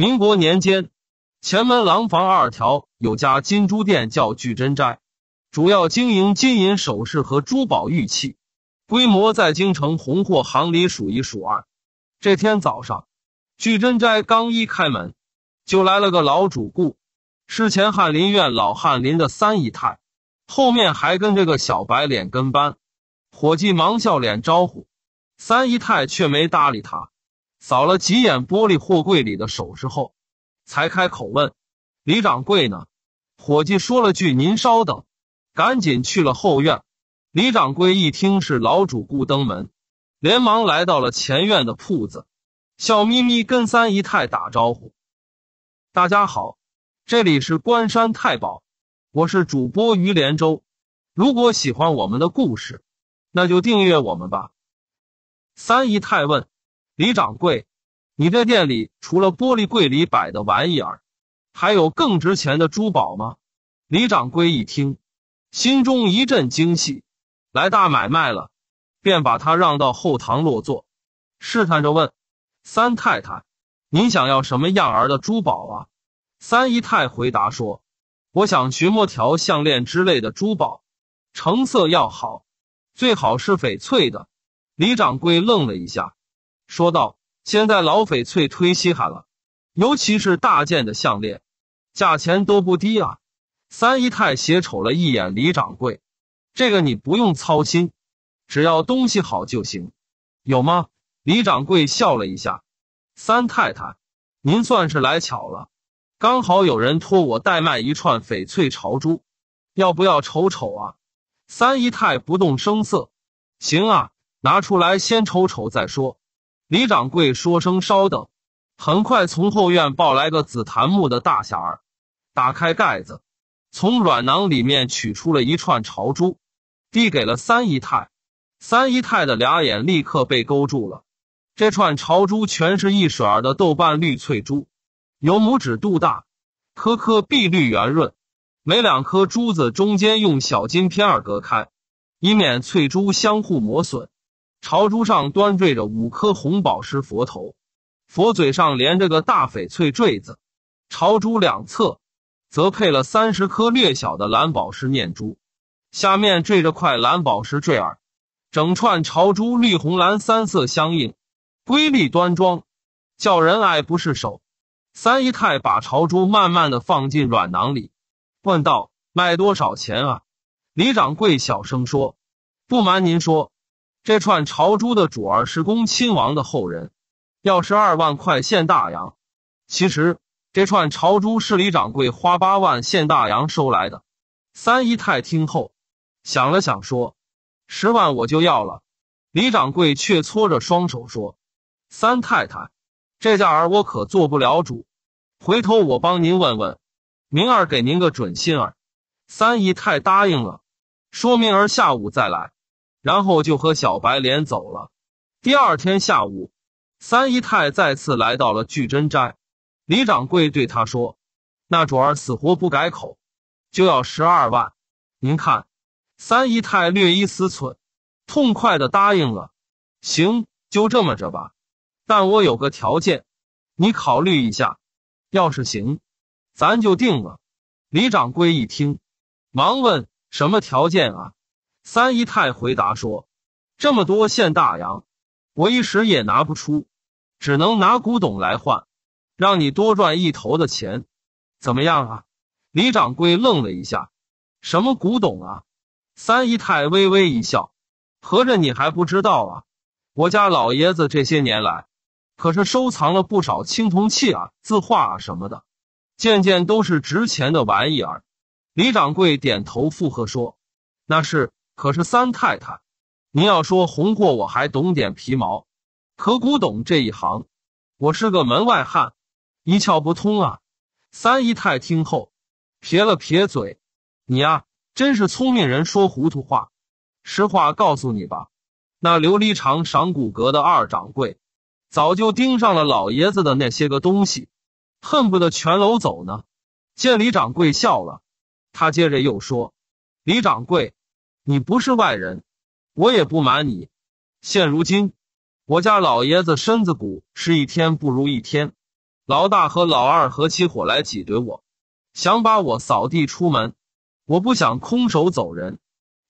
民国年间，前门廊坊二条有家金珠店，叫聚珍斋，主要经营金银首饰和珠宝玉器，规模在京城红货行里数一数二。这天早上，聚珍斋刚一开门，就来了个老主顾，是前翰林院老翰林的三姨太，后面还跟着个小白脸跟班。伙计忙笑脸招呼，三姨太却没搭理他。扫了几眼玻璃货柜里的首饰后，才开口问：“李掌柜呢？”伙计说了句：“您稍等。”赶紧去了后院。李掌柜一听是老主顾登门，连忙来到了前院的铺子，笑眯眯跟三姨太打招呼：“大家好，这里是关山太保，我是主播于连州。如果喜欢我们的故事，那就订阅我们吧。”三姨太问。李掌柜，你这店里除了玻璃柜里摆的玩意儿，还有更值钱的珠宝吗？李掌柜一听，心中一阵惊喜，来大买卖了，便把他让到后堂落座，试探着问：“三太太，您想要什么样儿的珠宝啊？”三姨太回答说：“我想寻摸条项链之类的珠宝，成色要好，最好是翡翠的。”李掌柜愣了一下。说道：“现在老翡翠忒稀罕了，尤其是大件的项链，价钱都不低啊。”三姨太斜瞅了一眼李掌柜，“这个你不用操心，只要东西好就行。”有吗？李掌柜笑了一下，“三太太，您算是来巧了，刚好有人托我代卖一串翡翠朝珠，要不要瞅瞅啊？”三姨太不动声色，“行啊，拿出来先瞅瞅再说。”李掌柜说声稍等，很快从后院抱来个紫檀木的大匣儿，打开盖子，从软囊里面取出了一串朝珠，递给了三姨太。三姨太的俩眼立刻被勾住了。这串朝珠全是一水儿的豆瓣绿翠珠，有拇指肚大，颗颗碧绿圆润，每两颗珠子中间用小金片儿隔开，以免翠珠相互磨损。朝珠上端坠着五颗红宝石佛头，佛嘴上连着个大翡翠坠子，朝珠两侧，则配了三十颗略小的蓝宝石念珠，下面缀着块蓝宝石坠耳，整串朝珠绿红蓝三色相映，瑰丽端庄，叫人爱不释手。三姨太把朝珠慢慢的放进软囊里，问道：“卖多少钱啊？”李掌柜小声说：“不瞒您说。”这串朝珠的主儿是恭亲王的后人，要十二万块现大洋。其实这串朝珠是李掌柜花八万现大洋收来的。三姨太听后想了想，说：“十万我就要了。”李掌柜却搓着双手说：“三太太，这价儿我可做不了主，回头我帮您问问，明儿给您个准信儿。”三姨太答应了，说明儿下午再来。然后就和小白脸走了。第二天下午，三姨太再次来到了聚珍斋，李掌柜对他说：“那主儿死活不改口，就要十二万。您看。”三姨太略一思忖，痛快的答应了：“行，就这么着吧。但我有个条件，你考虑一下。要是行，咱就定了。”李掌柜一听，忙问：“什么条件啊？”三姨太回答说：“这么多现大洋，我一时也拿不出，只能拿古董来换，让你多赚一头的钱，怎么样啊？”李掌柜愣了一下：“什么古董啊？”三姨太微微一笑：“合着你还不知道啊？我家老爷子这些年来可是收藏了不少青铜器啊、字画啊什么的，件件都是值钱的玩意儿。”李掌柜点头附和说：“那是。”可是三太太，您要说红货我还懂点皮毛，可古董这一行，我是个门外汉，一窍不通啊。三姨太听后，撇了撇嘴：“你呀，真是聪明人说糊涂话。实话告诉你吧，那琉璃厂赏骨阁的二掌柜，早就盯上了老爷子的那些个东西，恨不得全楼走呢。”见李掌柜笑了，他接着又说：“李掌柜。”你不是外人，我也不瞒你，现如今，我家老爷子身子骨是一天不如一天，老大和老二合起伙来挤兑我，想把我扫地出门。我不想空手走人，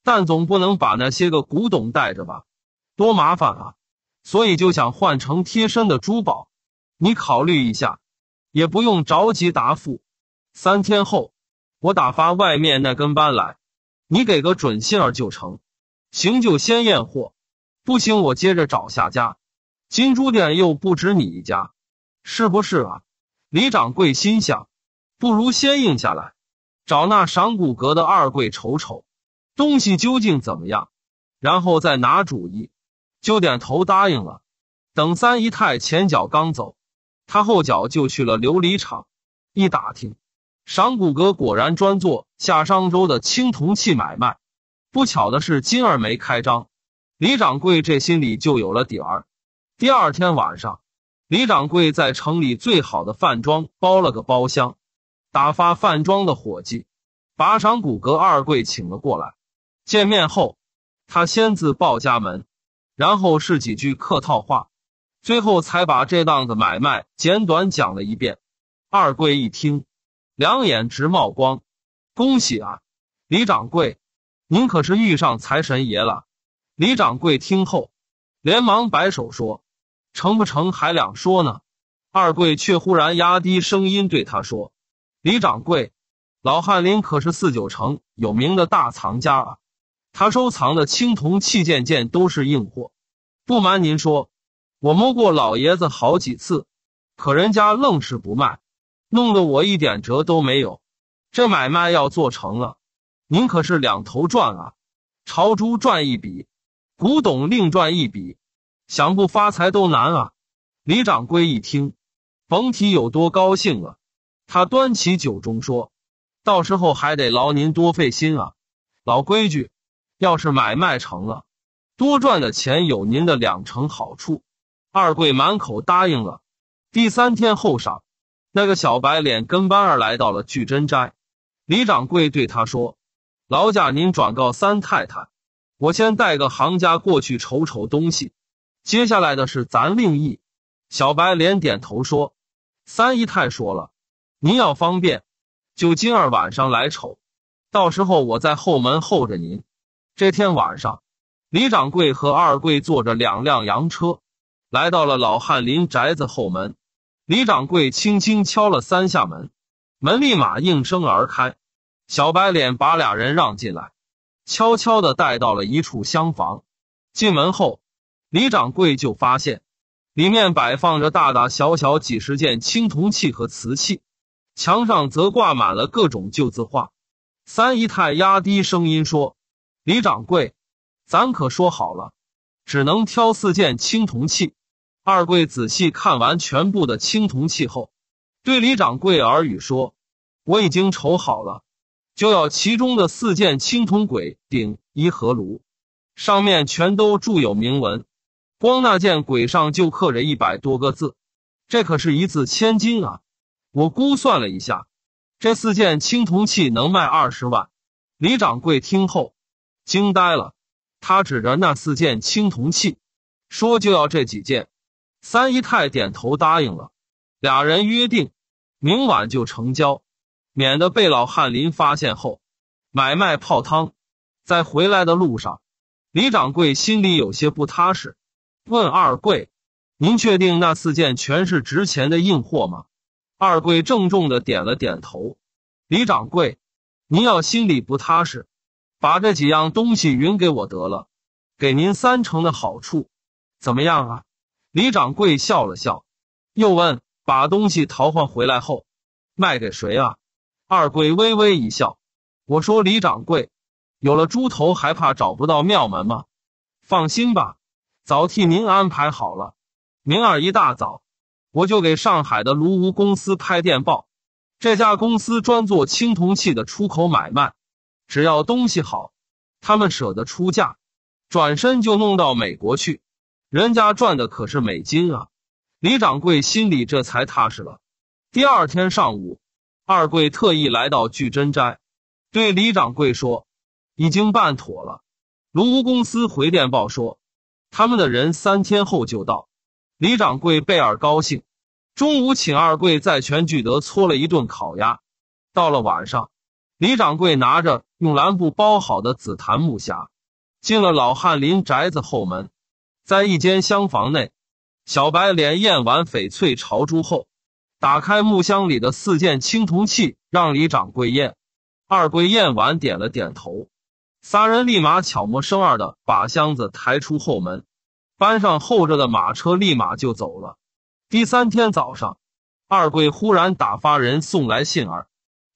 但总不能把那些个古董带着吧，多麻烦啊！所以就想换成贴身的珠宝，你考虑一下，也不用着急答复。三天后，我打发外面那跟班来。你给个准信儿就成，行就先验货，不行我接着找下家。金珠店又不止你一家，是不是啊？李掌柜心想，不如先应下来，找那赏骨阁的二贵瞅瞅东西究竟怎么样，然后再拿主意。就点头答应了。等三姨太前脚刚走，他后脚就去了琉璃厂，一打听。赏骨阁果然专做夏商周的青铜器买卖。不巧的是，今儿没开张。李掌柜这心里就有了底儿。第二天晚上，李掌柜在城里最好的饭庄包了个包厢，打发饭庄的伙计把赏骨阁二贵请了过来。见面后，他先自报家门，然后是几句客套话，最后才把这档子买卖简短讲了一遍。二贵一听。两眼直冒光，恭喜啊，李掌柜，您可是遇上财神爷了。李掌柜听后，连忙摆手说：“成不成还两说呢。”二贵却忽然压低声音对他说：“李掌柜，老翰林可是四九城有名的大藏家啊，他收藏的青铜器件件都是硬货。不瞒您说，我摸过老爷子好几次，可人家愣是不卖。”弄得我一点辙都没有，这买卖要做成了，您可是两头赚啊！朝珠赚一笔，古董另赚一笔，想不发财都难啊！李掌柜一听，甭提有多高兴了。他端起酒盅说：“到时候还得劳您多费心啊！老规矩，要是买卖成了，多赚的钱有您的两成好处。”二贵满口答应了。第三天后晌。那个小白脸跟班儿来到了聚珍斋，李掌柜对他说：“劳驾您转告三太太，我先带个行家过去瞅瞅东西。接下来的是咱另议。”小白脸点头说：“三姨太说了，您要方便，就今儿晚上来瞅。到时候我在后门候着您。”这天晚上，李掌柜和二贵坐着两辆洋车，来到了老翰林宅子后门。李掌柜轻轻敲了三下门，门立马应声而开。小白脸把俩人让进来，悄悄地带到了一处厢房。进门后，李掌柜就发现里面摆放着大大小小几十件青铜器和瓷器，墙上则挂满了各种旧字画。三姨太压低声音说：“李掌柜，咱可说好了，只能挑四件青铜器。”二贵仔细看完全部的青铜器后，对李掌柜耳语说：“我已经瞅好了，就要其中的四件青铜鬼鼎、一和炉，上面全都铸有铭文，光那件鬼上就刻着一百多个字，这可是一字千金啊！我估算了一下，这四件青铜器能卖二十万。”李掌柜听后惊呆了，他指着那四件青铜器说：“就要这几件。”三姨太点头答应了，俩人约定明晚就成交，免得被老翰林发现后买卖泡汤。在回来的路上，李掌柜心里有些不踏实，问二贵：“您确定那四件全是值钱的硬货吗？”二贵郑重的点了点头。李掌柜：“您要心里不踏实，把这几样东西匀给我得了，给您三成的好处，怎么样啊？”李掌柜笑了笑，又问：“把东西淘换回来后，卖给谁啊？”二贵微微一笑：“我说李掌柜，有了猪头还怕找不到庙门吗？放心吧，早替您安排好了。明儿一大早，我就给上海的卢吴公司拍电报。这家公司专做青铜器的出口买卖，只要东西好，他们舍得出价，转身就弄到美国去。”人家赚的可是美金啊！李掌柜心里这才踏实了。第二天上午，二贵特意来到聚珍斋，对李掌柜说：“已经办妥了，卢公司回电报说，他们的人三天后就到。”李掌柜倍儿高兴。中午请二贵在全聚德搓了一顿烤鸭。到了晚上，李掌柜拿着用蓝布包好的紫檀木匣，进了老翰林宅子后门。在一间厢房内，小白脸验完翡翠朝珠后，打开木箱里的四件青铜器让李掌柜验。二贵验完点了点头，仨人立马悄没声儿的把箱子抬出后门，班上候着的马车立马就走了。第三天早上，二贵忽然打发人送来信儿，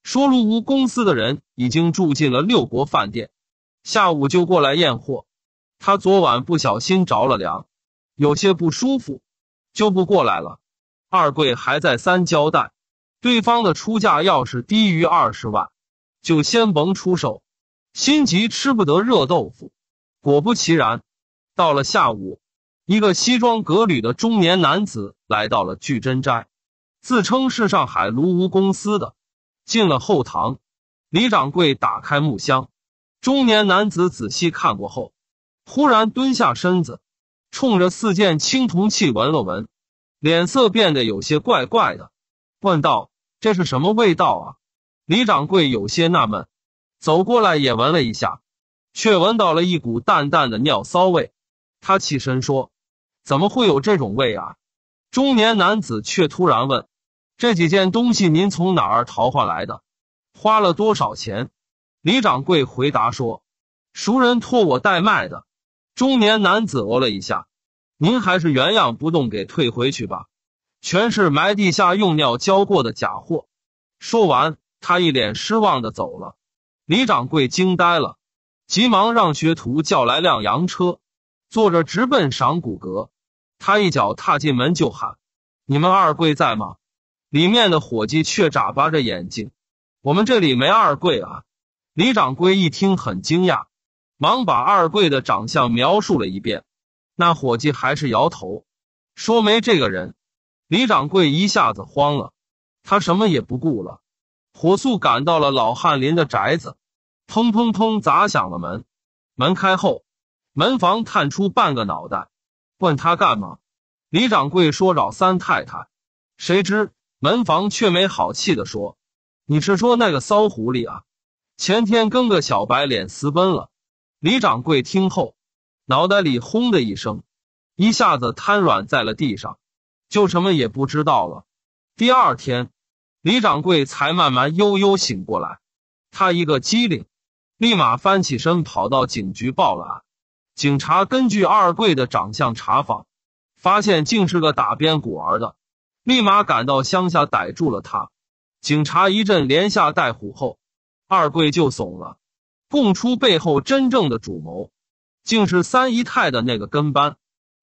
说卢吴公司的人已经住进了六国饭店，下午就过来验货。他昨晚不小心着了凉，有些不舒服，就不过来了。二贵还再三交代，对方的出价要是低于二十万，就先甭出手。心急吃不得热豆腐。果不其然，到了下午，一个西装革履的中年男子来到了聚珍斋，自称是上海卢屋公司的。进了后堂，李掌柜打开木箱，中年男子仔细看过后。忽然蹲下身子，冲着四件青铜器闻了闻，脸色变得有些怪怪的，问道：“这是什么味道啊？”李掌柜有些纳闷，走过来也闻了一下，却闻到了一股淡淡的尿骚味。他起身说：“怎么会有这种味啊？”中年男子却突然问：“这几件东西您从哪儿淘换来的？花了多少钱？”李掌柜回答说：“熟人托我代卖的。”中年男子哦了一下：“您还是原样不动给退回去吧，全是埋地下用尿浇过的假货。”说完，他一脸失望的走了。李掌柜惊呆了，急忙让学徒叫来辆洋车，坐着直奔赏骨阁。他一脚踏进门就喊：“你们二贵在吗？”里面的伙计却眨巴着眼睛：“我们这里没二贵啊。”李掌柜一听很惊讶。忙把二贵的长相描述了一遍，那伙计还是摇头，说没这个人。李掌柜一下子慌了，他什么也不顾了，火速赶到了老翰林的宅子，砰砰砰砸响了门。门开后，门房探出半个脑袋，问他干嘛。李掌柜说找三太太，谁知门房却没好气的说：“你是说那个骚狐狸啊？前天跟个小白脸私奔了。”李掌柜听后，脑袋里轰的一声，一下子瘫软在了地上，就什么也不知道了。第二天，李掌柜才慢慢悠悠醒过来，他一个机灵，立马翻起身跑到警局报了案。警察根据二贵的长相查访，发现竟是个打边鼓儿的，立马赶到乡下逮住了他。警察一阵连吓带唬后，二贵就怂了。供出背后真正的主谋，竟是三姨太的那个跟班，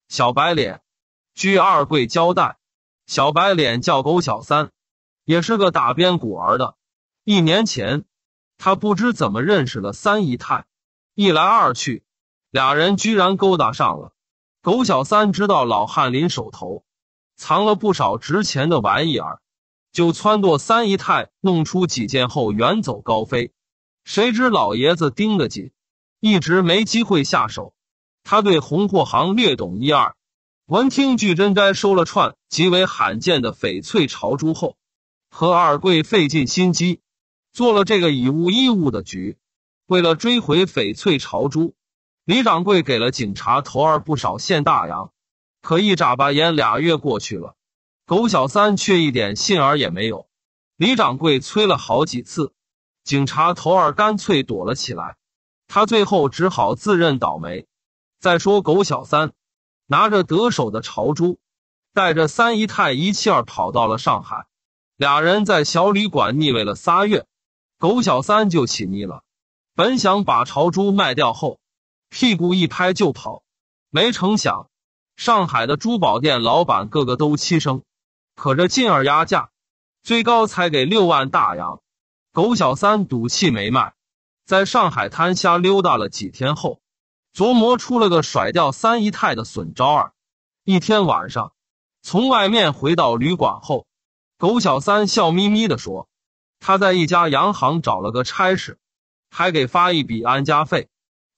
小白脸。据二贵交代，小白脸叫狗小三，也是个打边鼓儿的。一年前，他不知怎么认识了三姨太，一来二去，俩人居然勾搭上了。狗小三知道老翰林手头藏了不少值钱的玩意儿，就撺掇三姨太弄出几件后远走高飞。谁知老爷子盯得紧，一直没机会下手。他对红货行略懂一二，闻听聚珍斋收了串极为罕见的翡翠朝珠后，何二贵费尽心机做了这个以物易物的局。为了追回翡翠朝珠，李掌柜给了警察头儿不少现大洋，可一眨巴眼俩月过去了，狗小三却一点信儿也没有。李掌柜催了好几次。警察头儿干脆躲了起来，他最后只好自认倒霉。再说狗小三，拿着得手的朝珠，带着三姨太一气儿跑到了上海，俩人在小旅馆腻味了仨月，狗小三就起腻了。本想把朝珠卖掉后，屁股一拍就跑，没成想，上海的珠宝店老板个个都欺生，可这进二压价，最高才给六万大洋。狗小三赌气没卖，在上海滩瞎溜达了几天后，琢磨出了个甩掉三姨太的损招儿。一天晚上，从外面回到旅馆后，狗小三笑眯眯地说：“他在一家洋行找了个差事，还给发一笔安家费，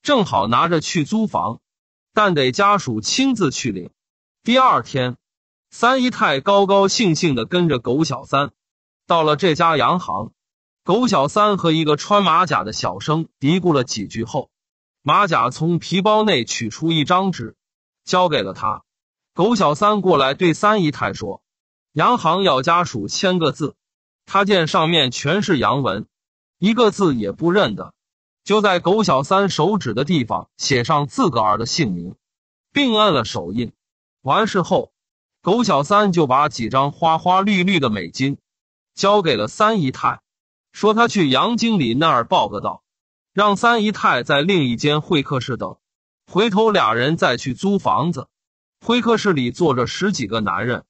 正好拿着去租房，但得家属亲自去领。”第二天，三姨太高高兴兴地跟着狗小三，到了这家洋行。狗小三和一个穿马甲的小生嘀咕了几句后，马甲从皮包内取出一张纸，交给了他。狗小三过来对三姨太说：“洋行要家属签个字。”他见上面全是洋文，一个字也不认得，就在狗小三手指的地方写上自个儿的姓名，并按了手印。完事后，狗小三就把几张花花绿绿的美金交给了三姨太。说他去杨经理那儿报个到，让三姨太在另一间会客室等，回头俩人再去租房子。会客室里坐着十几个男人，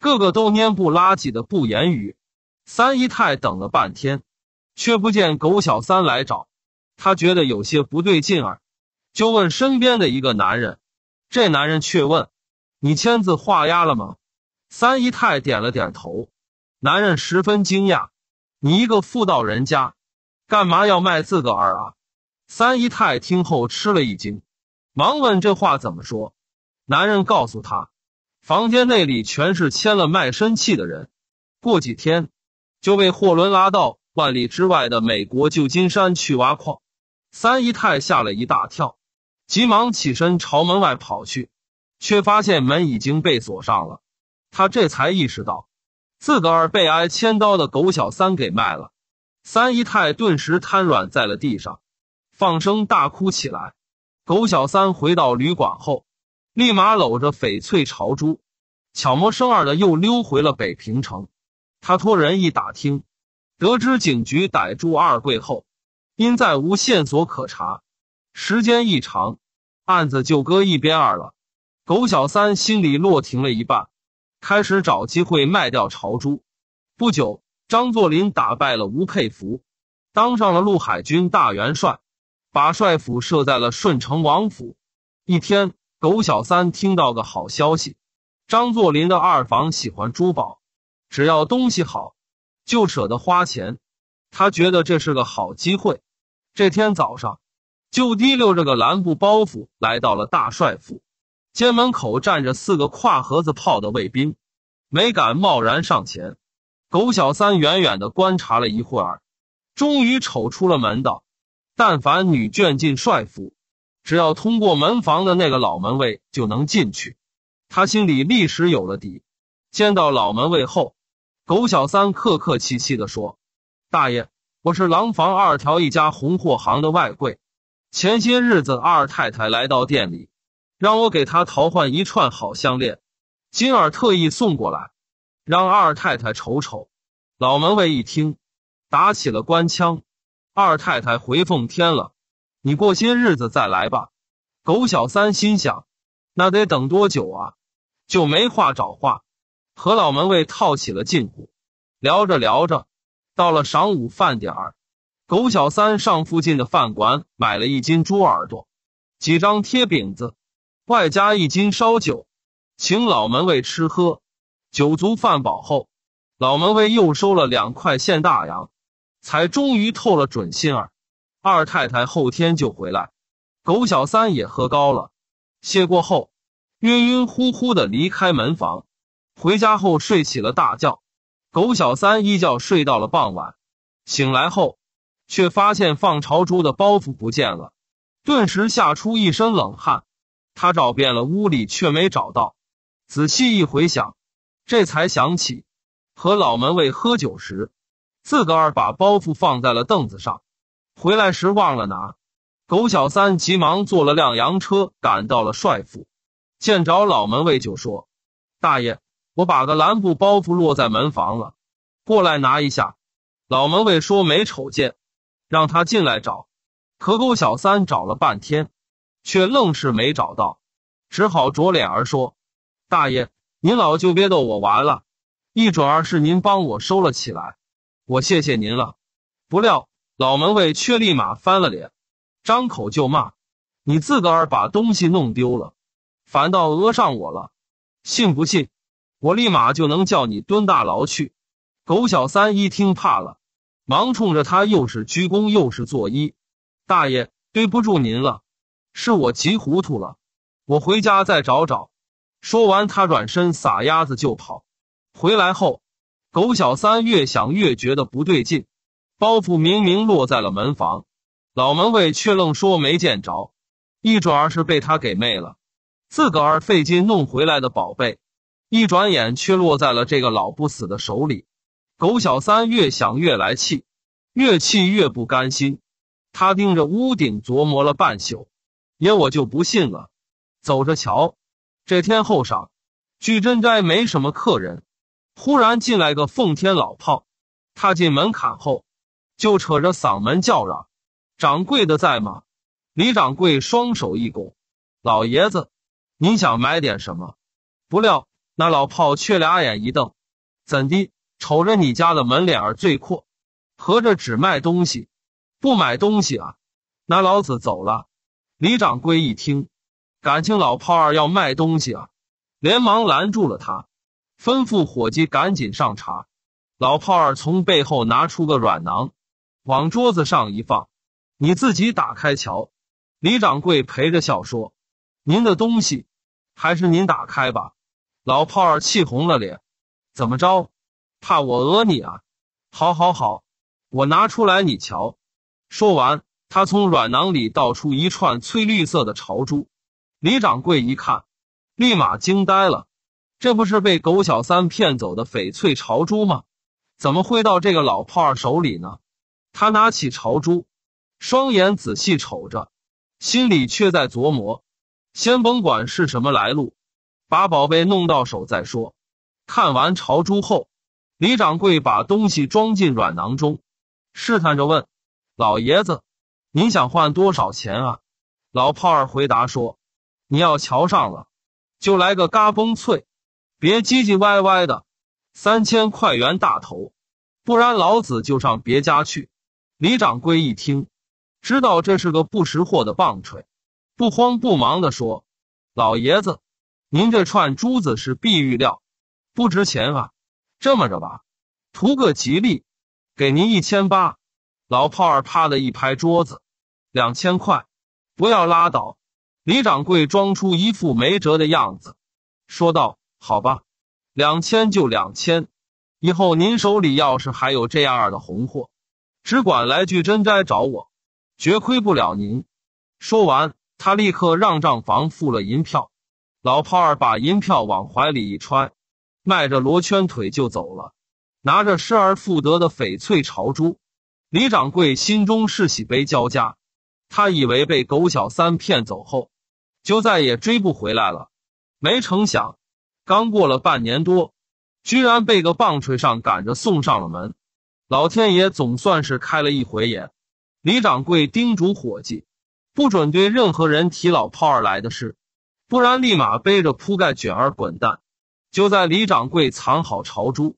个个都蔫不拉几的，不言语。三姨太等了半天，却不见狗小三来找，她觉得有些不对劲儿，就问身边的一个男人。这男人却问：“你签字画押了吗？”三姨太点了点头，男人十分惊讶。你一个妇道人家，干嘛要卖自个儿啊？三姨太听后吃了一惊，忙问这话怎么说。男人告诉他，房间内里全是签了卖身契的人，过几天就被货轮拉到万里之外的美国旧金山去挖矿。三姨太吓了一大跳，急忙起身朝门外跑去，却发现门已经被锁上了。她这才意识到。自个儿被挨千刀的狗小三给卖了，三姨太顿时瘫软在了地上，放声大哭起来。狗小三回到旅馆后，立马搂着翡翠朝珠，巧摸生二的又溜回了北平城。他托人一打听，得知警局逮住二贵后，因再无线索可查，时间一长，案子就搁一边二了。狗小三心里落停了一半。开始找机会卖掉朝珠。不久，张作霖打败了吴佩孚，当上了陆海军大元帅，把帅府设在了顺城王府。一天，狗小三听到个好消息：张作霖的二房喜欢珠宝，只要东西好，就舍得花钱。他觉得这是个好机会，这天早上就提溜着个蓝布包袱来到了大帅府。街门口站着四个挎盒子炮的卫兵，没敢贸然上前。狗小三远远的观察了一会儿，终于瞅出了门道：但凡女眷进帅府，只要通过门房的那个老门卫就能进去。他心里立时有了底。见到老门卫后，狗小三客客气气的说：“大爷，我是廊坊二条一家红货行的外柜。前些日子二太太来到店里。”让我给他淘换一串好项链，今儿特意送过来，让二太太瞅瞅。老门卫一听，打起了官腔：“二太太回奉天了，你过些日子再来吧。”狗小三心想：“那得等多久啊？”就没话找话，和老门卫套起了近乎。聊着聊着，到了晌午饭点儿，狗小三上附近的饭馆买了一斤猪耳朵，几张贴饼子。外加一斤烧酒，请老门卫吃喝。酒足饭饱后，老门卫又收了两块现大洋，才终于透了准心儿。二太太后天就回来。狗小三也喝高了，谢过后晕晕乎乎的离开门房，回家后睡起了大觉。狗小三一觉睡到了傍晚，醒来后却发现放朝珠的包袱不见了，顿时吓出一身冷汗。他找遍了屋里，却没找到。仔细一回想，这才想起和老门卫喝酒时，自个儿把包袱放在了凳子上，回来时忘了拿。狗小三急忙坐了辆洋车，赶到了帅府，见着老门卫就说：“大爷，我把个蓝布包袱落在门房了，过来拿一下。”老门卫说没瞅见，让他进来找。可狗小三找了半天。却愣是没找到，只好着脸儿说：“大爷，您老就别逗我玩了。一准儿是您帮我收了起来，我谢谢您了。”不料老门卫却立马翻了脸，张口就骂：“你自个儿把东西弄丢了，反倒讹上我了，信不信？我立马就能叫你蹲大牢去！”狗小三一听怕了，忙冲着他又是鞠躬又是作揖：“大爷，对不住您了。”是我急糊涂了，我回家再找找。说完，他转身撒丫子就跑。回来后，狗小三越想越觉得不对劲，包袱明明落在了门房，老门卫却愣说没见着。一转而是被他给昧了，自个儿费劲弄回来的宝贝，一转眼却落在了这个老不死的手里。狗小三越想越来气，越气越不甘心。他盯着屋顶琢磨了半宿。爷，我就不信了，走着瞧。这天后晌，聚珍斋没什么客人，忽然进来个奉天老炮，踏进门槛后，就扯着嗓门叫嚷：“掌柜的在吗？”李掌柜双手一拱：“老爷子，你想买点什么？”不料那老炮却俩眼一瞪：“怎地？瞅着你家的门脸儿最阔，合着只卖东西，不买东西啊？那老子走了！”李掌柜一听，感情老炮儿要卖东西啊，连忙拦住了他，吩咐伙计赶紧上茶。老炮儿从背后拿出个软囊，往桌子上一放：“你自己打开瞧。”李掌柜陪着笑说：“您的东西，还是您打开吧。”老炮儿气红了脸：“怎么着？怕我讹你啊？好，好，好，我拿出来你瞧。”说完。他从软囊里倒出一串翠绿色的朝珠，李掌柜一看，立马惊呆了，这不是被狗小三骗走的翡翠朝珠吗？怎么会到这个老炮儿手里呢？他拿起朝珠，双眼仔细瞅着，心里却在琢磨：先甭管是什么来路，把宝贝弄到手再说。看完朝珠后，李掌柜把东西装进软囊中，试探着问：“老爷子。”您想换多少钱啊？老炮儿回答说：“你要瞧上了，就来个嘎嘣脆，别唧唧歪歪的，三千块元大头，不然老子就上别家去。”李掌柜一听，知道这是个不识货的棒槌，不慌不忙的说：“老爷子，您这串珠子是碧玉料，不值钱啊。这么着吧，图个吉利，给您一千八。”老炮儿啪的一拍桌子。两千块，不要拉倒！李掌柜装出一副没辙的样子，说道：“好吧，两千就两千。以后您手里要是还有这样的红货，只管来聚珍斋找我，绝亏不了您。”说完，他立刻让账房付了银票。老炮儿把银票往怀里一揣，迈着罗圈腿就走了。拿着失而复得的翡翠朝珠，李掌柜心中是喜悲交加。他以为被狗小三骗走后，就再也追不回来了。没成想，刚过了半年多，居然被个棒槌上赶着送上了门。老天爷总算是开了一回眼。李掌柜叮嘱伙计，不准对任何人提老炮儿来的事，不然立马背着铺盖卷儿滚蛋。就在李掌柜藏好朝珠，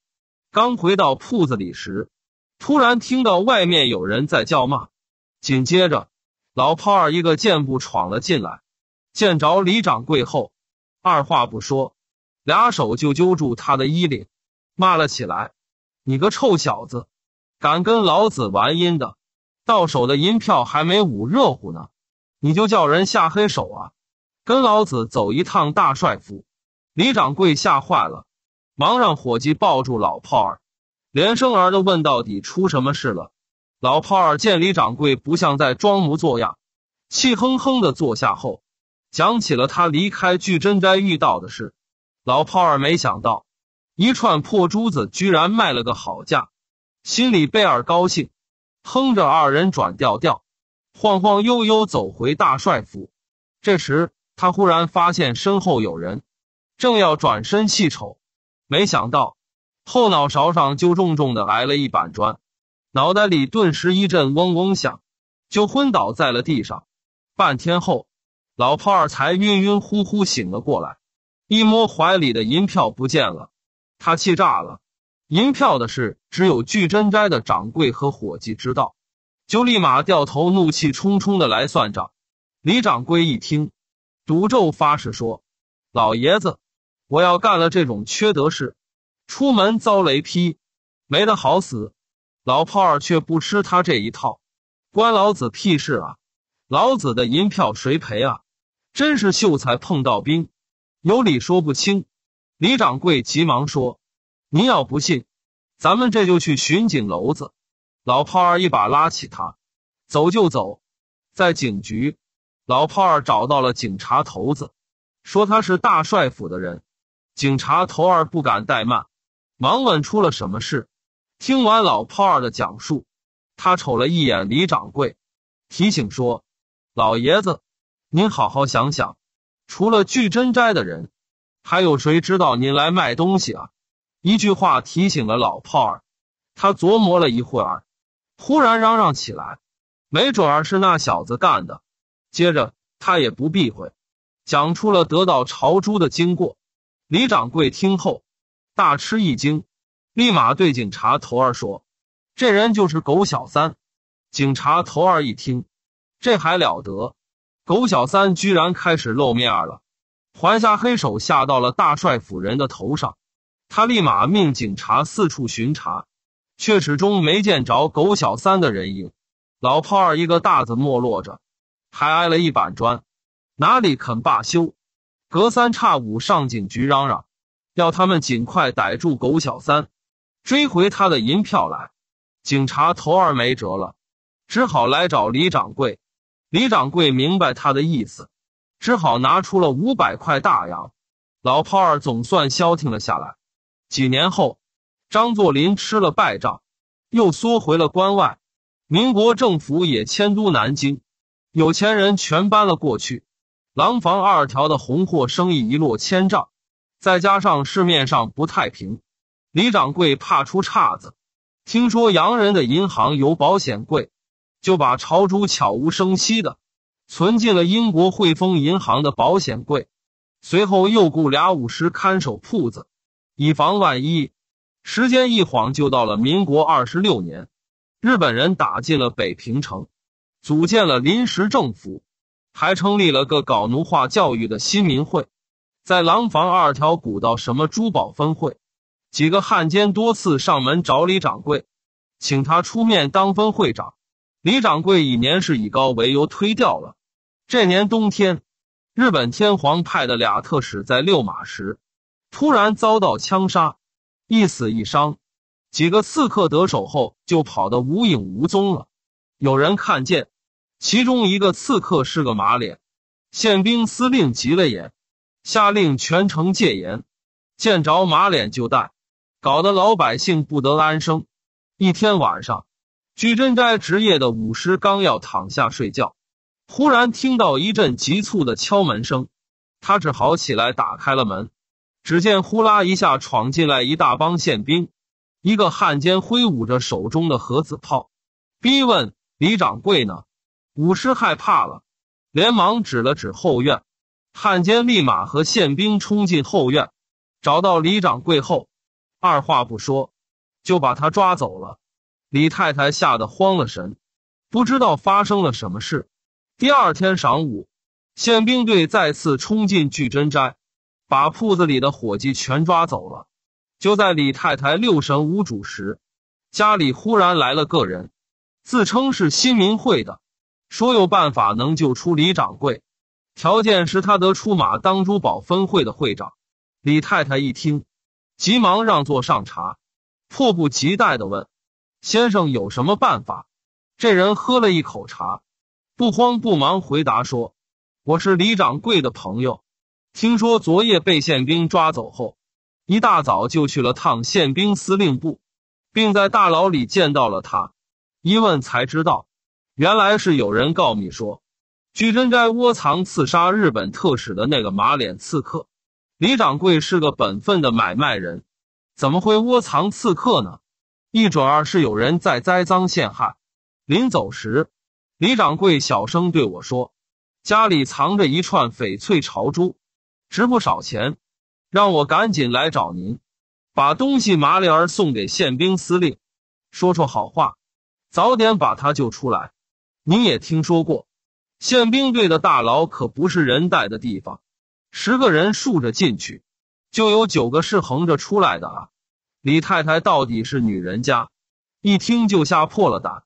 刚回到铺子里时，突然听到外面有人在叫骂，紧接着。老炮儿一个箭步闯了进来，见着李掌柜后，二话不说，俩手就揪住他的衣领，骂了起来：“你个臭小子，敢跟老子玩阴的！到手的银票还没捂热乎呢，你就叫人下黑手啊！跟老子走一趟大帅府！”李掌柜吓坏了，忙让伙计抱住老炮儿，连声儿的问：“到底出什么事了？”老炮儿见李掌柜不像在装模作样，气哼哼的坐下后，讲起了他离开聚珍斋遇到的事。老炮儿没想到，一串破珠子居然卖了个好价，心里倍儿高兴，哼着二人转调调，晃晃悠悠走回大帅府。这时他忽然发现身后有人，正要转身细瞅，没想到后脑勺上就重重的挨了一板砖。脑袋里顿时一阵嗡嗡响，就昏倒在了地上。半天后，老炮儿才晕晕乎乎醒了过来，一摸怀里的银票不见了，他气炸了。银票的事只有聚珍斋的掌柜和伙计知道，就立马掉头，怒气冲冲的来算账。李掌柜一听，赌咒发誓说：“老爷子，我要干了这种缺德事，出门遭雷劈，没得好死。”老炮儿却不吃他这一套，关老子屁事啊！老子的银票谁赔啊？真是秀才碰到兵，有理说不清。李掌柜急忙说：“您要不信，咱们这就去巡警楼子。”老炮儿一把拉起他，走就走。在警局，老炮儿找到了警察头子，说他是大帅府的人。警察头儿不敢怠慢，忙问出了什么事。听完老炮儿的讲述，他瞅了一眼李掌柜，提醒说：“老爷子，您好好想想，除了聚珍斋的人，还有谁知道您来卖东西啊？”一句话提醒了老炮儿，他琢磨了一会儿，忽然嚷嚷起来：“没准儿是那小子干的。”接着他也不避讳，讲出了得到朝珠的经过。李掌柜听后，大吃一惊。立马对警察头儿说：“这人就是狗小三。”警察头儿一听，这还了得！狗小三居然开始露面了，华下黑手下到了大帅府人的头上。他立马命警察四处巡查，却始终没见着狗小三的人影。老炮儿一个大字没落着，还挨了一板砖，哪里肯罢休？隔三差五上警局嚷嚷，要他们尽快逮住狗小三。追回他的银票来，警察头儿没辙了，只好来找李掌柜。李掌柜明白他的意思，只好拿出了五百块大洋。老炮儿总算消停了下来。几年后，张作霖吃了败仗，又缩回了关外。民国政府也迁都南京，有钱人全搬了过去，廊坊二条的红货生意一落千丈。再加上市面上不太平。李掌柜怕出岔子，听说洋人的银行有保险柜，就把朝珠悄无声息的存进了英国汇丰银行的保险柜。随后又雇俩武师看守铺子，以防万一。时间一晃就到了民国二十六年，日本人打进了北平城，组建了临时政府，还成立了个搞奴化教育的新民会，在廊坊二条古道什么珠宝分会。几个汉奸多次上门找李掌柜，请他出面当分会长。李掌柜以年事已高为由推掉了。这年冬天，日本天皇派的俩特使在遛马时，突然遭到枪杀，一死一伤。几个刺客得手后就跑得无影无踪了。有人看见，其中一个刺客是个马脸。宪兵司令急了眼，下令全城戒严，见着马脸就带。搞得老百姓不得安生。一天晚上，据真斋值夜的武师刚要躺下睡觉，忽然听到一阵急促的敲门声。他只好起来打开了门，只见呼啦一下闯进来一大帮宪兵，一个汉奸挥舞着手中的盒子炮，逼问李掌柜呢。武师害怕了，连忙指了指后院。汉奸立马和宪兵冲进后院，找到李掌柜后。二话不说，就把他抓走了。李太太吓得慌了神，不知道发生了什么事。第二天晌午，宪兵队再次冲进聚珍斋，把铺子里的伙计全抓走了。就在李太太六神无主时，家里忽然来了个人，自称是新民会的，说有办法能救出李掌柜，条件是他得出马当珠宝分会的会长。李太太一听。急忙让座上茶，迫不及待的问：“先生有什么办法？”这人喝了一口茶，不慌不忙回答说：“我是李掌柜的朋友，听说昨夜被宪兵抓走后，一大早就去了趟宪兵司令部，并在大牢里见到了他。一问才知道，原来是有人告密说，据真斋窝藏刺杀日本特使的那个马脸刺客。”李掌柜是个本分的买卖人，怎么会窝藏刺客呢？一准儿是有人在栽赃陷害。临走时，李掌柜小声对我说：“家里藏着一串翡翠朝珠，值不少钱，让我赶紧来找您，把东西麻利儿送给宪兵司令，说说好话，早点把他救出来。”您也听说过，宪兵队的大牢可不是人待的地方。十个人竖着进去，就有九个是横着出来的啊！李太太到底是女人家，一听就吓破了胆。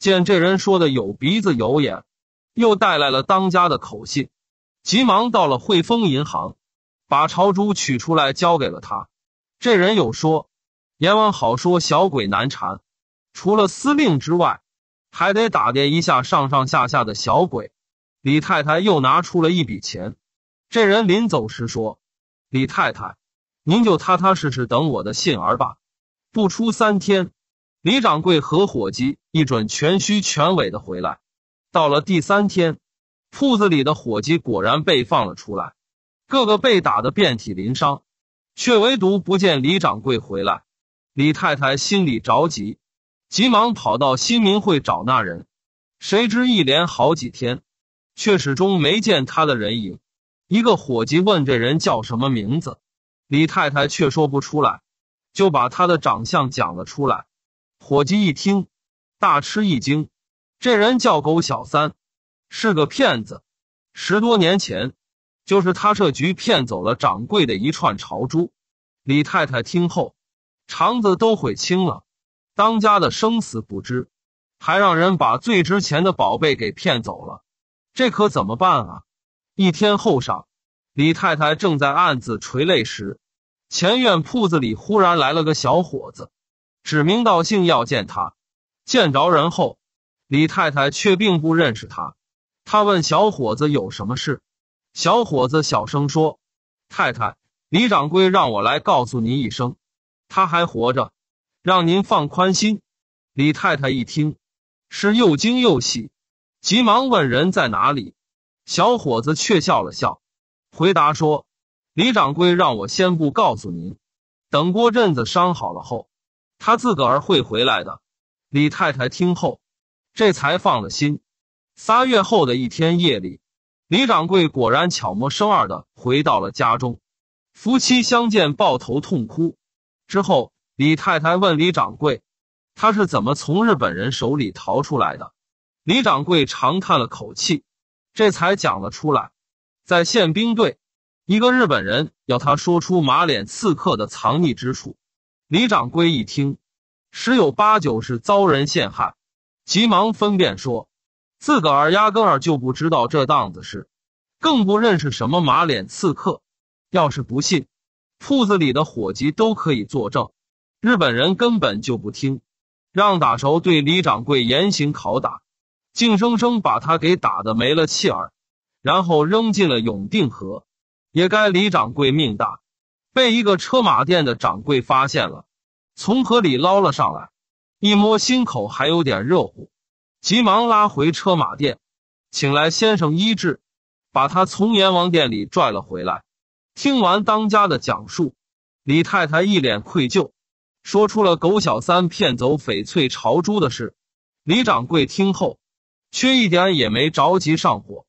见这人说的有鼻子有眼，又带来了当家的口信，急忙到了汇丰银行，把朝珠取出来交给了他。这人又说：“阎王好说，小鬼难缠。除了司令之外，还得打点一下上上下下的小鬼。”李太太又拿出了一笔钱。这人临走时说：“李太太，您就踏踏实实等我的信儿吧。不出三天，李掌柜和伙计一准全虚全伪的回来。”到了第三天，铺子里的伙计果然被放了出来，个个被打得遍体鳞伤，却唯独不见李掌柜回来。李太太心里着急，急忙跑到新民会找那人，谁知一连好几天，却始终没见他的人影。一个伙计问这人叫什么名字，李太太却说不出来，就把他的长相讲了出来。伙计一听，大吃一惊，这人叫狗小三，是个骗子。十多年前，就是他设局骗走了掌柜的一串朝珠。李太太听后，肠子都悔青了。当家的生死不知，还让人把最值钱的宝贝给骗走了，这可怎么办啊？一天后晌，李太太正在暗自垂泪时，前院铺子里忽然来了个小伙子，指名道姓要见他。见着人后，李太太却并不认识他。他问小伙子有什么事，小伙子小声说：“太太，李掌柜让我来告诉您一声，他还活着，让您放宽心。”李太太一听，是又惊又喜，急忙问人在哪里。小伙子却笑了笑，回答说：“李掌柜让我先不告诉您，等过阵子伤好了后，他自个儿会回来的。”李太太听后，这才放了心。仨月后的一天夜里，李掌柜果然悄没生二的回到了家中，夫妻相见，抱头痛哭。之后，李太太问李掌柜：“他是怎么从日本人手里逃出来的？”李掌柜长叹了口气。这才讲了出来，在宪兵队，一个日本人要他说出马脸刺客的藏匿之处。李掌柜一听，十有八九是遭人陷害，急忙分辨说：“自个儿压根儿就不知道这档子事，更不认识什么马脸刺客。要是不信，铺子里的伙计都可以作证。”日本人根本就不听，让打手对李掌柜严刑拷打。硬生生把他给打的没了气儿，然后扔进了永定河。也该李掌柜命大，被一个车马店的掌柜发现了，从河里捞了上来，一摸心口还有点热乎，急忙拉回车马店，请来先生医治，把他从阎王殿里拽了回来。听完当家的讲述，李太太一脸愧疚，说出了狗小三骗走翡翠朝珠的事。李掌柜听后。却一点也没着急上火，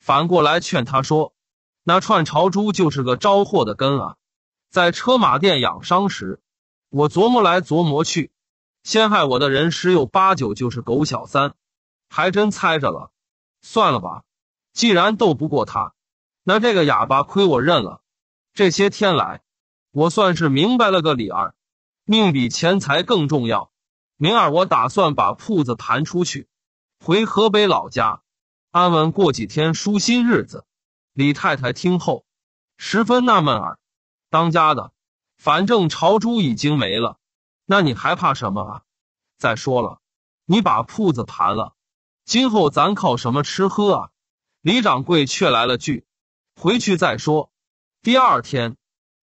反过来劝他说：“那串朝珠就是个招祸的根啊！”在车马店养伤时，我琢磨来琢磨去，陷害我的人十有八九就是狗小三，还真猜着了。算了吧，既然斗不过他，那这个哑巴亏我认了。这些天来，我算是明白了个理儿：命比钱财更重要。明儿我打算把铺子盘出去。回河北老家，安稳过几天舒心日子。李太太听后，十分纳闷儿：“当家的，反正朝珠已经没了，那你还怕什么啊？再说了，你把铺子盘了，今后咱靠什么吃喝啊？”李掌柜却来了句：“回去再说。”第二天，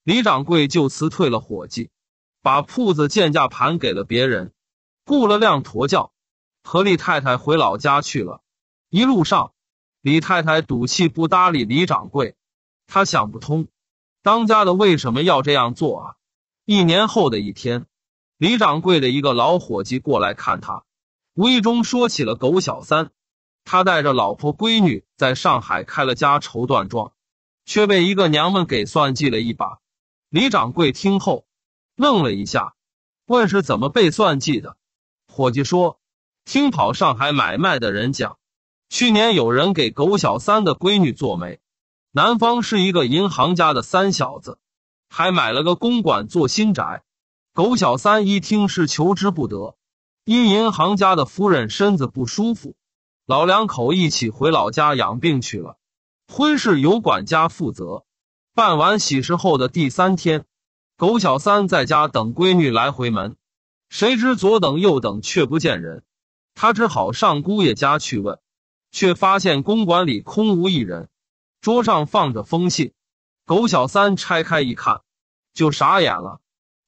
李掌柜就辞退了伙计，把铺子贱价盘给了别人，雇了辆驼轿。和李太太回老家去了，一路上，李太太赌气不搭理李掌柜，他想不通，当家的为什么要这样做啊？一年后的一天，李掌柜的一个老伙计过来看他，无意中说起了狗小三，他带着老婆闺女在上海开了家绸缎庄，却被一个娘们给算计了一把。李掌柜听后愣了一下，问是怎么被算计的？伙计说。听跑上海买卖的人讲，去年有人给狗小三的闺女做媒，男方是一个银行家的三小子，还买了个公馆做新宅。狗小三一听是求之不得，因银行家的夫人身子不舒服，老两口一起回老家养病去了。婚事由管家负责，办完喜事后的第三天，狗小三在家等闺女来回门，谁知左等右等却不见人。他只好上姑爷家去问，却发现公馆里空无一人，桌上放着封信。狗小三拆开一看，就傻眼了：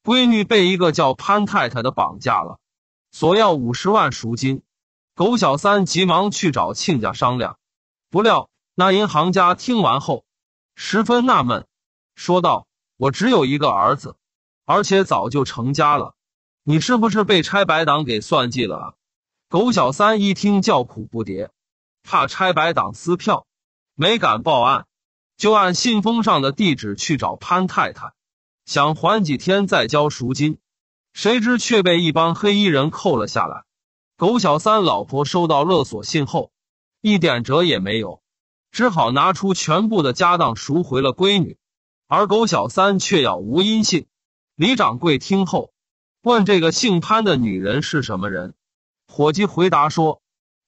闺女被一个叫潘太太的绑架了，索要五十万赎金。狗小三急忙去找亲家商量，不料那银行家听完后十分纳闷，说道：“我只有一个儿子，而且早就成家了，你是不是被拆白党给算计了狗小三一听叫苦不迭，怕拆白党撕票，没敢报案，就按信封上的地址去找潘太太，想缓几天再交赎金，谁知却被一帮黑衣人扣了下来。狗小三老婆收到勒索信后，一点辙也没有，只好拿出全部的家当赎回了闺女，而狗小三却杳无音信。李掌柜听后，问这个姓潘的女人是什么人。伙计回答说：“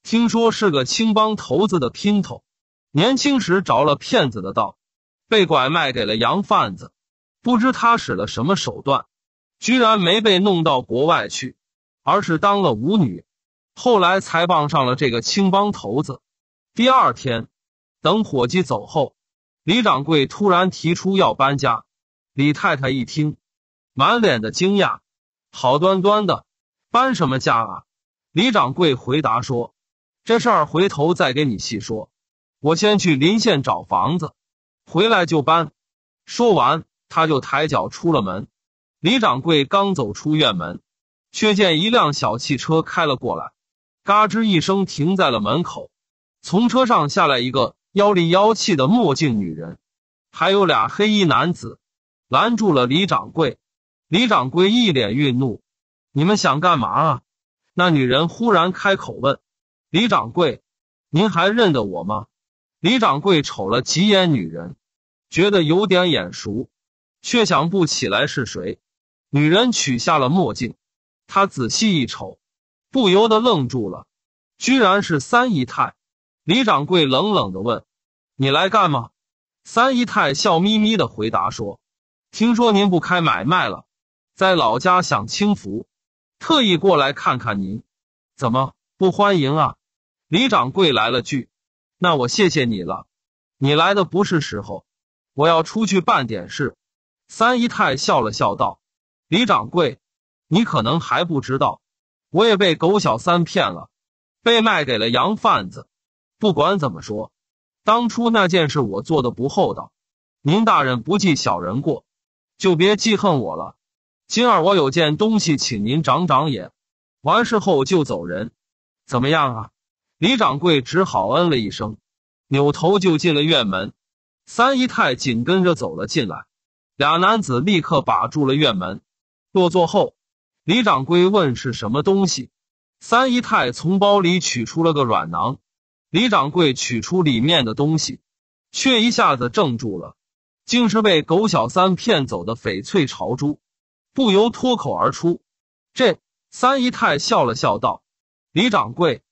听说是个青帮头子的姘头，年轻时着了骗子的道，被拐卖给了洋贩子。不知他使了什么手段，居然没被弄到国外去，而是当了舞女。后来才傍上了这个青帮头子。”第二天，等伙计走后，李掌柜突然提出要搬家。李太太一听，满脸的惊讶：“好端端的，搬什么家啊？”李掌柜回答说：“这事儿回头再给你细说，我先去临县找房子，回来就搬。”说完，他就抬脚出了门。李掌柜刚走出院门，却见一辆小汽车开了过来，嘎吱一声停在了门口。从车上下来一个妖里妖气的墨镜女人，还有俩黑衣男子，拦住了李掌柜。李掌柜一脸愠怒：“你们想干嘛啊？”那女人忽然开口问：“李掌柜，您还认得我吗？”李掌柜瞅了几眼女人，觉得有点眼熟，却想不起来是谁。女人取下了墨镜，他仔细一瞅，不由得愣住了，居然是三姨太。李掌柜冷冷的问：“你来干嘛？”三姨太笑眯眯的回答说：“听说您不开买卖了，在老家享清福。”特意过来看看您，怎么不欢迎啊？李掌柜来了句：“那我谢谢你了，你来的不是时候，我要出去办点事。”三姨太笑了笑道：“李掌柜，你可能还不知道，我也被狗小三骗了，被卖给了羊贩子。不管怎么说，当初那件事我做的不厚道，您大人不记小人过，就别记恨我了。”今儿我有件东西，请您长长眼。完事后就走人，怎么样啊？李掌柜只好嗯了一声，扭头就进了院门。三姨太紧跟着走了进来，俩男子立刻把住了院门。落座后，李掌柜问是什么东西。三姨太从包里取出了个软囊，李掌柜取出里面的东西，却一下子怔住了，竟是被狗小三骗走的翡翠朝珠。不由脱口而出，这三姨太笑了笑道：“李掌柜，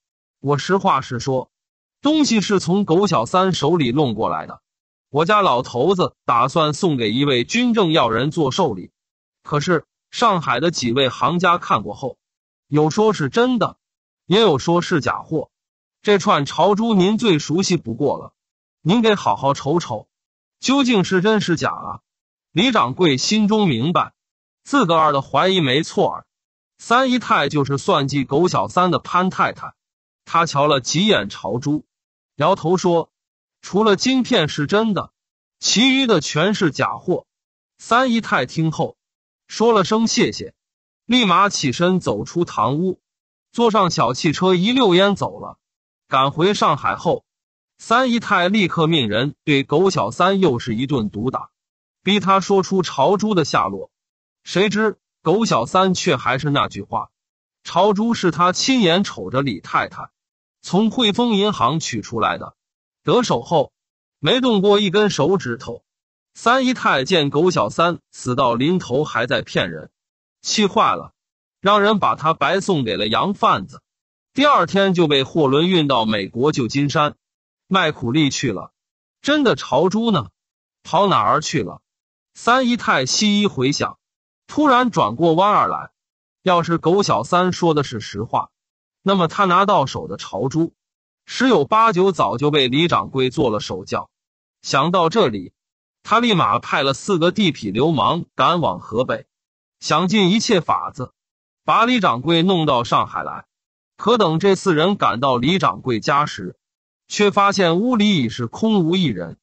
我实话实说，东西是从狗小三手里弄过来的。我家老头子打算送给一位军政要人做寿礼，可是上海的几位行家看过后，有说是真的，也有说是假货。这串朝珠您最熟悉不过了，您给好好瞅瞅，究竟是真是假啊？”李掌柜心中明白。自个儿的怀疑没错儿，三姨太就是算计狗小三的潘太太。她瞧了几眼朝珠，摇头说：“除了金片是真的，其余的全是假货。”三姨太听后，说了声谢谢，立马起身走出堂屋，坐上小汽车，一溜烟走了。赶回上海后，三姨太立刻命人对狗小三又是一顿毒打，逼他说出朝珠的下落。谁知狗小三却还是那句话：“朝珠是他亲眼瞅着李太太从汇丰银行取出来的，得手后没动过一根手指头。”三姨太见狗小三死到临头还在骗人，气坏了，让人把他白送给了洋贩子。第二天就被货轮运到美国旧金山，卖苦力去了。真的朝珠呢？跑哪儿去了？三姨太西一回想。突然转过弯儿来，要是狗小三说的是实话，那么他拿到手的朝珠，十有八九早就被李掌柜做了手脚。想到这里，他立马派了四个地痞流氓赶往河北，想尽一切法子把李掌柜弄到上海来。可等这四人赶到李掌柜家时，却发现屋里已是空无一人。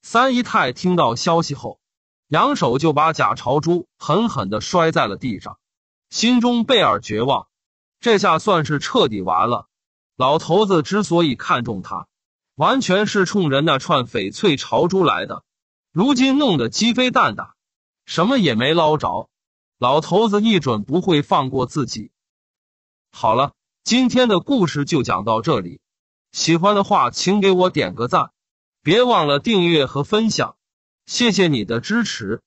三姨太听到消息后。扬手就把假朝珠狠狠地摔在了地上，心中倍儿绝望。这下算是彻底完了。老头子之所以看中他，完全是冲着那串翡翠朝珠来的。如今弄得鸡飞蛋打，什么也没捞着。老头子一准不会放过自己。好了，今天的故事就讲到这里。喜欢的话，请给我点个赞，别忘了订阅和分享。谢谢你的支持。